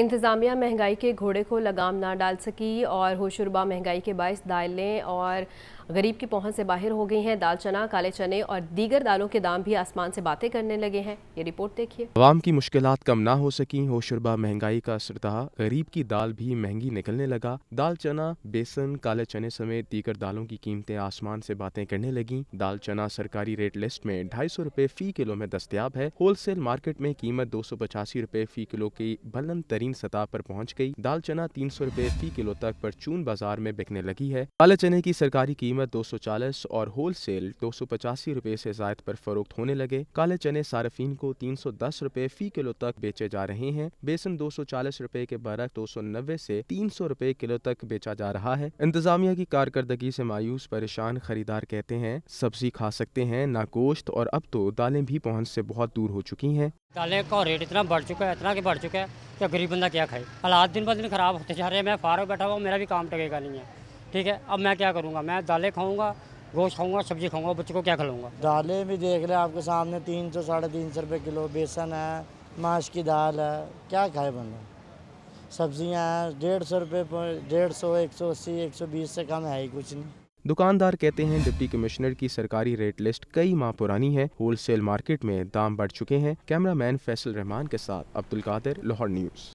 इंतज़ामिया महंगाई के घोड़े को लगाम ना डाल सकी और होशुरबा महंगाई के बायस दालें और गरीब की पहुंच से बाहर हो गई हैं दाल चना काले चने और दीगर दालों के दाम भी आसमान से बातें करने लगे हैं ये रिपोर्ट देखिए आवाम की मुश्किल कम ना हो सकी होशुरबा महंगाई का असर था गरीब की दाल भी महंगी निकलने लगा दाल चना बेसन काले चने समेत दीगर दालों की कीमतें आसमान से बातें करने लगी दाल चना सरकारी रेट लिस्ट में ढाई सौ रूपए फी किलो में दस्तियाब है होलसेल मार्केट में कीमत दो सौ पचासी रूपए फी किलो की बुलंद बेहतरीन सतह पर पहुंच गई दाल चना तीन सौ रूपए फी किलो तक चून बाजार में बिकने लगी है काले चने की सरकारी कीमत दो सौ चालीस और होल सेल दो सौ पचासी रूपए ऐसी जायद पर फरोख्त होने लगे काले चने सार्फिन को तीन सौ दस रूपए फी किलो तक बेचे जा रहे हैं बेसन दो सौ चालीस रूपए के बरक दो सौ नब्बे ऐसी तीन सौ रूपए किलो तक बेचा जा रहा है इंतजामिया की कारकर्दगी ऐसी मायूस परेशान खरीदार कहते हैं सब्जी खा सकते हैं ना गोश्त और अब तो दालें भी पहुँच ऐसी बहुत दूर हो चुकी है दालें का रेट इतना बढ़ चुका है इतना कि बढ़ चुका है कि गरीब बंदा क्या खाए हालात दिन ब दिन ख़राब होते जा रहे हैं मैं फारो बैठा हुआ मेरा भी काम टकेगा नहीं है ठीक है अब मैं क्या करूँगा मैं दालें खाऊँगा गोश्त खाऊँगा सब्जी खाऊँगा बच्चों को क्या खिलाऊंगा दालें भी देख हैं आपके सामने तीन सौ साढ़े तीन सौ रुपये किलो बेसन है माश की दाल है क्या खाए बंदा सब्जियाँ हैं डेढ़ सौ रुपये डेढ़ सौ एक सौ अस्सी एक सौ बीस से कम है ही कुछ नहीं दुकानदार कहते हैं डिप्टी कमिश्नर की सरकारी रेट लिस्ट कई माह पुरानी है होलसेल मार्केट में दाम बढ़ चुके हैं कैमरामैन फैसल रहमान के साथ अब्दुल कादिर लाहौर न्यूज